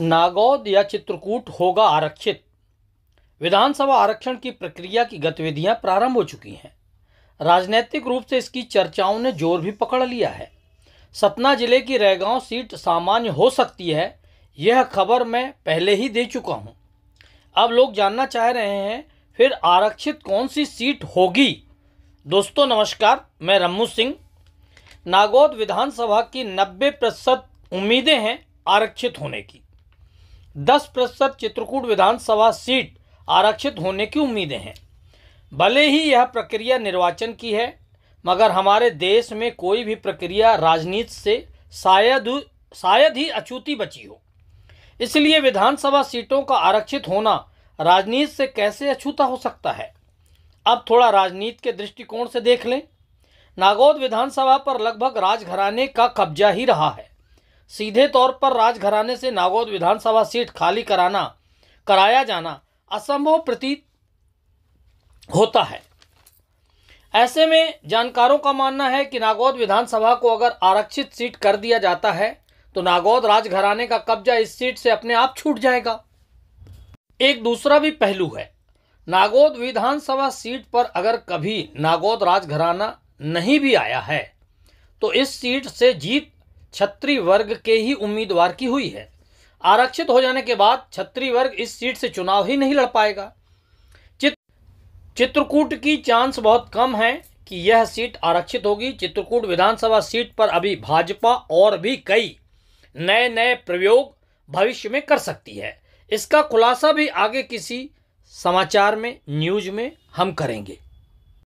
नागौद या चित्रकूट होगा आरक्षित विधानसभा आरक्षण की प्रक्रिया की गतिविधियां प्रारंभ हो चुकी हैं राजनीतिक रूप से इसकी चर्चाओं ने जोर भी पकड़ लिया है सतना जिले की रैगांव सीट सामान्य हो सकती है यह खबर मैं पहले ही दे चुका हूं अब लोग जानना चाह रहे हैं फिर आरक्षित कौन सी सीट होगी दोस्तों नमस्कार मैं रम्मू सिंह नागौद विधानसभा की नब्बे प्रतिशत उम्मीदें हैं आरक्षित होने की दस प्रतिशत चित्रकूट विधानसभा सीट आरक्षित होने की उम्मीदें हैं भले ही यह प्रक्रिया निर्वाचन की है मगर हमारे देश में कोई भी प्रक्रिया राजनीति से शायद शायद ही अछूती बची हो इसलिए विधानसभा सीटों का आरक्षित होना राजनीति से कैसे अछूता हो सकता है अब थोड़ा राजनीति के दृष्टिकोण से देख लें नागौद विधानसभा पर लगभग राजघराने का कब्जा ही रहा है सीधे तौर पर राजघराने से नागौद विधानसभा सीट खाली कराना कराया जाना असंभव प्रतीत होता है ऐसे में जानकारों का मानना है कि नागौद विधानसभा को अगर आरक्षित सीट कर दिया जाता है तो नागौद राजघराने का कब्जा इस सीट से अपने आप छूट जाएगा एक दूसरा भी पहलू है नागौद विधानसभा सीट पर अगर कभी नागौद राजघराना नहीं भी आया है तो इस सीट से जीत छत्री वर्ग के ही उम्मीदवार की हुई है आरक्षित हो जाने के बाद छत्री वर्ग इस सीट से चुनाव ही नहीं लड़ पाएगा चित चित्रकूट की चांस बहुत कम है कि यह सीट आरक्षित होगी चित्रकूट विधानसभा सीट पर अभी भाजपा और भी कई नए नए प्रयोग भविष्य में कर सकती है इसका खुलासा भी आगे किसी समाचार में न्यूज में हम करेंगे